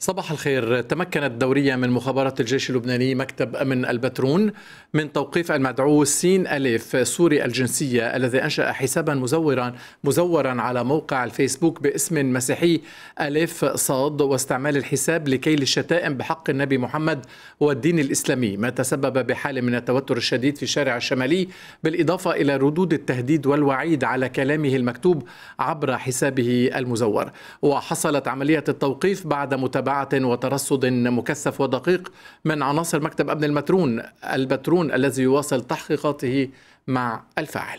صباح الخير تمكنت دورية من مخابرات الجيش اللبناني مكتب أمن البترون من توقيف المدعو سين أليف سوري الجنسية الذي أنشأ حسابا مزورا مزورا على موقع الفيسبوك باسم مسيحي ألف صاد واستعمال الحساب لكيل الشتائم بحق النبي محمد والدين الإسلامي ما تسبب بحالة من التوتر الشديد في الشارع الشمالي بالإضافة إلى ردود التهديد والوعيد على كلامه المكتوب عبر حسابه المزور وحصلت عملية التوقيف بعد متابعة متابعة وترصد مكثف ودقيق من عناصر مكتب أمن المترون البترون الذي يواصل تحقيقاته مع الفاعل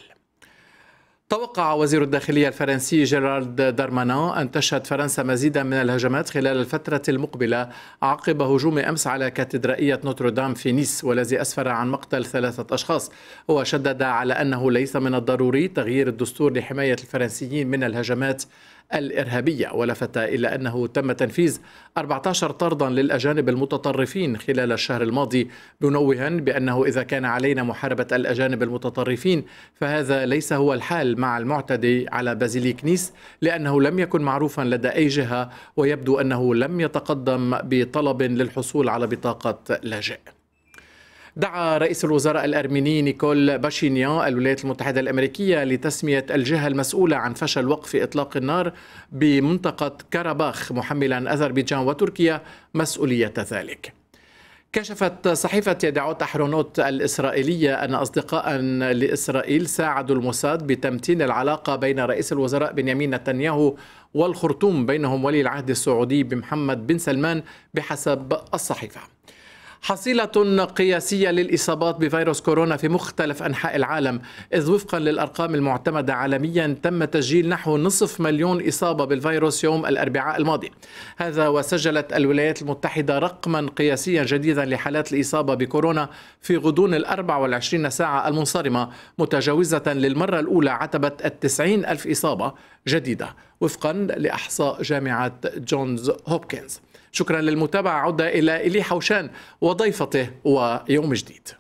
توقع وزير الداخلية الفرنسي جيرارد دارمانان أن تشهد فرنسا مزيدا من الهجمات خلال الفترة المقبلة عقب هجوم أمس على كاتدرائية نوتردام في نيس والذي أسفر عن مقتل ثلاثة أشخاص وشدد على أنه ليس من الضروري تغيير الدستور لحماية الفرنسيين من الهجمات الإرهابية ولفت إلى أنه تم تنفيذ 14 طردا للأجانب المتطرفين خلال الشهر الماضي منوها بأنه إذا كان علينا محاربة الأجانب المتطرفين فهذا ليس هو الحال مع المعتدي على بازيليك نيس لأنه لم يكن معروفا لدى أي جهة ويبدو أنه لم يتقدم بطلب للحصول على بطاقة لاجئ دعا رئيس الوزراء الأرميني نيكول باشينيان الولايات المتحدة الأمريكية لتسمية الجهة المسؤولة عن فشل وقف إطلاق النار بمنطقة كاراباخ محملا أذربيجان وتركيا مسؤولية ذلك كشفت صحيفة يدعوت أحرونوت الإسرائيلية أن أصدقاء لإسرائيل ساعدوا الموساد بتمتين العلاقة بين رئيس الوزراء بنيامين نتنياهو والخرطوم بينهم ولي العهد السعودي بمحمد بن سلمان بحسب الصحيفة حصيلة قياسية للإصابات بفيروس كورونا في مختلف أنحاء العالم إذ وفقا للأرقام المعتمدة عالميا تم تسجيل نحو نصف مليون إصابة بالفيروس يوم الأربعاء الماضي هذا وسجلت الولايات المتحدة رقما قياسيا جديدا لحالات الإصابة بكورونا في غضون ال 24 ساعة المنصرمة متجاوزة للمرة الأولى عتبة التسعين ألف إصابة جديدة وفقا لإحصاء جامعة جونز هوبكنز شكرا للمتابعة عودة إلى إلي حوشان وضيفته ويوم جديد